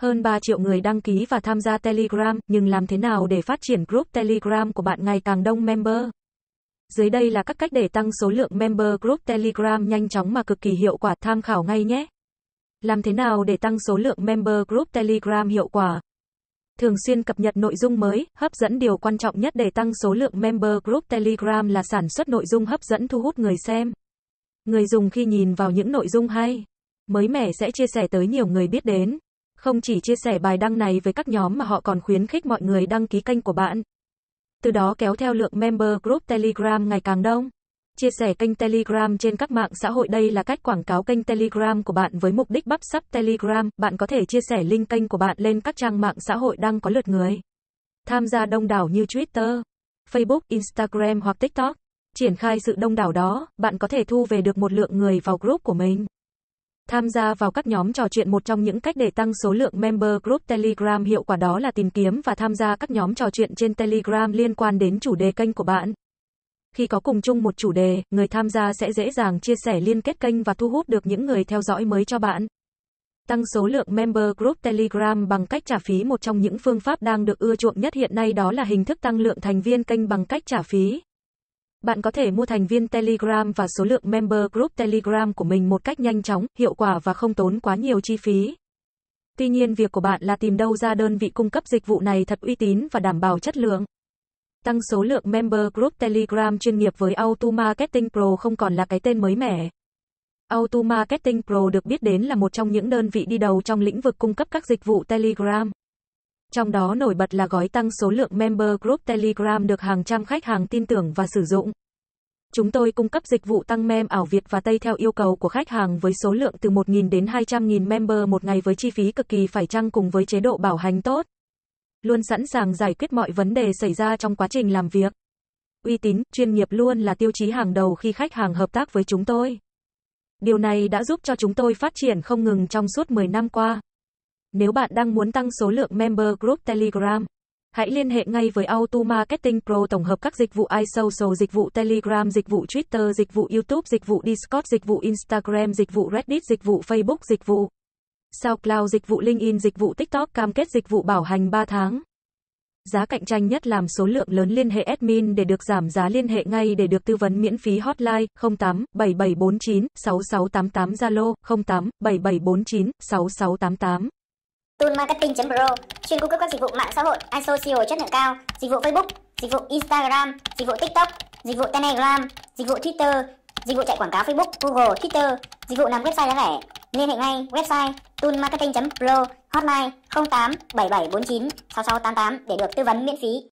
Hơn 3 triệu người đăng ký và tham gia Telegram, nhưng làm thế nào để phát triển group Telegram của bạn ngày càng đông member? Dưới đây là các cách để tăng số lượng member group Telegram nhanh chóng mà cực kỳ hiệu quả tham khảo ngay nhé. Làm thế nào để tăng số lượng member group Telegram hiệu quả? Thường xuyên cập nhật nội dung mới, hấp dẫn điều quan trọng nhất để tăng số lượng member group Telegram là sản xuất nội dung hấp dẫn thu hút người xem. Người dùng khi nhìn vào những nội dung hay, mới mẻ sẽ chia sẻ tới nhiều người biết đến. Không chỉ chia sẻ bài đăng này với các nhóm mà họ còn khuyến khích mọi người đăng ký kênh của bạn. Từ đó kéo theo lượng member group Telegram ngày càng đông. Chia sẻ kênh Telegram trên các mạng xã hội đây là cách quảng cáo kênh Telegram của bạn với mục đích bắp sắp Telegram, bạn có thể chia sẻ link kênh của bạn lên các trang mạng xã hội đang có lượt người. Tham gia đông đảo như Twitter, Facebook, Instagram hoặc TikTok. Triển khai sự đông đảo đó, bạn có thể thu về được một lượng người vào group của mình. Tham gia vào các nhóm trò chuyện một trong những cách để tăng số lượng member group Telegram hiệu quả đó là tìm kiếm và tham gia các nhóm trò chuyện trên Telegram liên quan đến chủ đề kênh của bạn. Khi có cùng chung một chủ đề, người tham gia sẽ dễ dàng chia sẻ liên kết kênh và thu hút được những người theo dõi mới cho bạn. Tăng số lượng member group Telegram bằng cách trả phí một trong những phương pháp đang được ưa chuộng nhất hiện nay đó là hình thức tăng lượng thành viên kênh bằng cách trả phí. Bạn có thể mua thành viên Telegram và số lượng member group Telegram của mình một cách nhanh chóng, hiệu quả và không tốn quá nhiều chi phí. Tuy nhiên việc của bạn là tìm đâu ra đơn vị cung cấp dịch vụ này thật uy tín và đảm bảo chất lượng. Tăng số lượng member group Telegram chuyên nghiệp với Auto Marketing Pro không còn là cái tên mới mẻ. Auto Marketing Pro được biết đến là một trong những đơn vị đi đầu trong lĩnh vực cung cấp các dịch vụ Telegram. Trong đó nổi bật là gói tăng số lượng member group Telegram được hàng trăm khách hàng tin tưởng và sử dụng. Chúng tôi cung cấp dịch vụ tăng mem ảo Việt và Tây theo yêu cầu của khách hàng với số lượng từ 1.000 đến 200.000 member một ngày với chi phí cực kỳ phải chăng cùng với chế độ bảo hành tốt. Luôn sẵn sàng giải quyết mọi vấn đề xảy ra trong quá trình làm việc. Uy tín, chuyên nghiệp luôn là tiêu chí hàng đầu khi khách hàng hợp tác với chúng tôi. Điều này đã giúp cho chúng tôi phát triển không ngừng trong suốt 10 năm qua. Nếu bạn đang muốn tăng số lượng member group Telegram, hãy liên hệ ngay với Auto Marketing Pro tổng hợp các dịch vụ iSocial, dịch vụ Telegram, dịch vụ Twitter, dịch vụ YouTube, dịch vụ Discord, dịch vụ Instagram, dịch vụ Reddit, dịch vụ Facebook, dịch vụ SoundCloud, dịch vụ LinkedIn, dịch vụ TikTok, cam kết dịch vụ bảo hành 3 tháng. Giá cạnh tranh nhất làm số lượng lớn liên hệ admin để được giảm giá liên hệ ngay để được tư vấn miễn phí hotline 08 7749 6688 Zalo 08 7749 6688. Tool Marketing.pro chuyên cung cấp các dịch vụ mạng xã hội ISO e iSocial chất lượng cao, dịch vụ Facebook, dịch vụ Instagram, dịch vụ TikTok, dịch vụ Telegram, dịch vụ Twitter, dịch vụ chạy quảng cáo Facebook, Google, Twitter, dịch vụ làm website giá rẻ. Liên hệ ngay website toolmarketing.pro hotline 08 7749 6688 để được tư vấn miễn phí.